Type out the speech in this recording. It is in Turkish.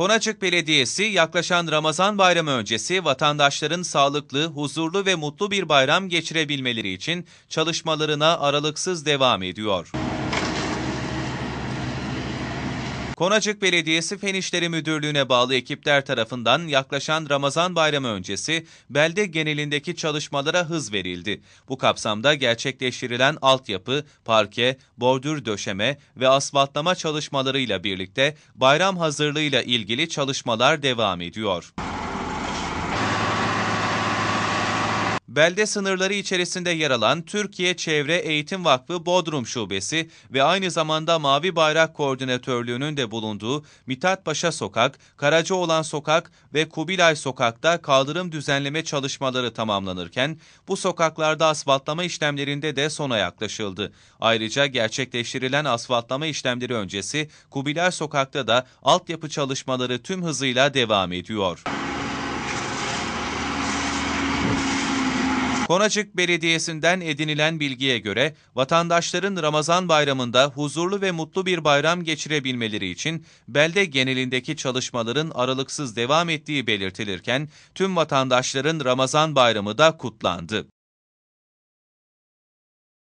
Konacık Belediyesi yaklaşan Ramazan bayramı öncesi vatandaşların sağlıklı, huzurlu ve mutlu bir bayram geçirebilmeleri için çalışmalarına aralıksız devam ediyor. Konacık Belediyesi Fen İşleri Müdürlüğü'ne bağlı ekipler tarafından yaklaşan Ramazan bayramı öncesi belde genelindeki çalışmalara hız verildi. Bu kapsamda gerçekleştirilen altyapı, parke, bordür döşeme ve asfaltlama çalışmalarıyla birlikte bayram hazırlığıyla ilgili çalışmalar devam ediyor belde sınırları içerisinde yer alan Türkiye Çevre Eğitim Vakfı Bodrum Şubesi ve aynı zamanda Mavi Bayrak Koordinatörlüğü'nün de bulunduğu Mithat Paşa Sokak, Karacaoğlan Sokak ve Kubilay Sokak'ta kaldırım düzenleme çalışmaları tamamlanırken bu sokaklarda asfaltlama işlemlerinde de sona yaklaşıldı. Ayrıca gerçekleştirilen asfaltlama işlemleri öncesi Kubilay Sokak'ta da altyapı çalışmaları tüm hızıyla devam ediyor. Konacık Belediyesi'nden edinilen bilgiye göre vatandaşların Ramazan bayramında huzurlu ve mutlu bir bayram geçirebilmeleri için belde genelindeki çalışmaların aralıksız devam ettiği belirtilirken tüm vatandaşların Ramazan bayramı da kutlandı.